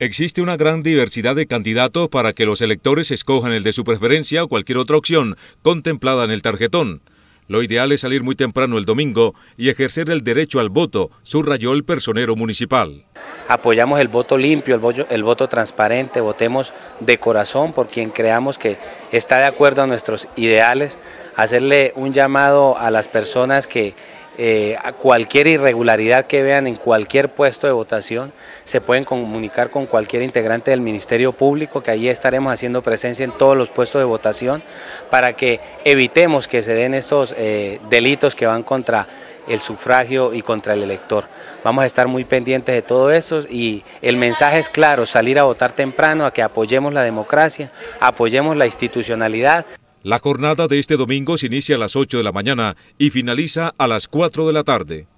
Existe una gran diversidad de candidatos para que los electores escojan el de su preferencia o cualquier otra opción contemplada en el tarjetón. Lo ideal es salir muy temprano el domingo y ejercer el derecho al voto, subrayó el personero municipal apoyamos el voto limpio, el voto, transparente, votemos de corazón por quien creamos que está de acuerdo a nuestros ideales, hacerle un llamado a las personas que eh, a cualquier irregularidad que vean en cualquier puesto de votación, se pueden comunicar con cualquier integrante del Ministerio Público, que allí estaremos haciendo presencia en todos los puestos de votación, para que evitemos que se den estos eh, delitos que van contra el sufragio y contra el elector. Vamos a estar muy pendientes de todo eso y el mensaje es claro, salir a votar temprano, a que apoyemos la democracia, apoyemos la institucionalidad. La jornada de este domingo se inicia a las 8 de la mañana y finaliza a las 4 de la tarde.